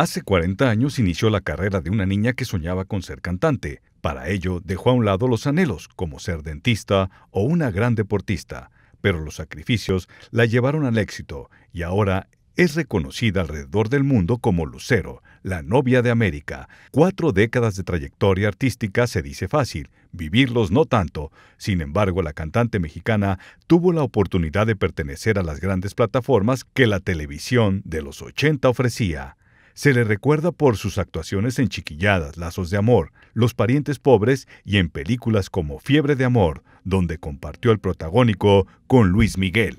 Hace 40 años inició la carrera de una niña que soñaba con ser cantante. Para ello, dejó a un lado los anhelos, como ser dentista o una gran deportista, pero los sacrificios la llevaron al éxito y ahora es reconocida alrededor del mundo como Lucero, la novia de América. Cuatro décadas de trayectoria artística se dice fácil, vivirlos no tanto. Sin embargo, la cantante mexicana tuvo la oportunidad de pertenecer a las grandes plataformas que la televisión de los 80 ofrecía. Se le recuerda por sus actuaciones en Chiquilladas, Lazos de Amor, Los Parientes Pobres y en películas como Fiebre de Amor, donde compartió el protagónico con Luis Miguel.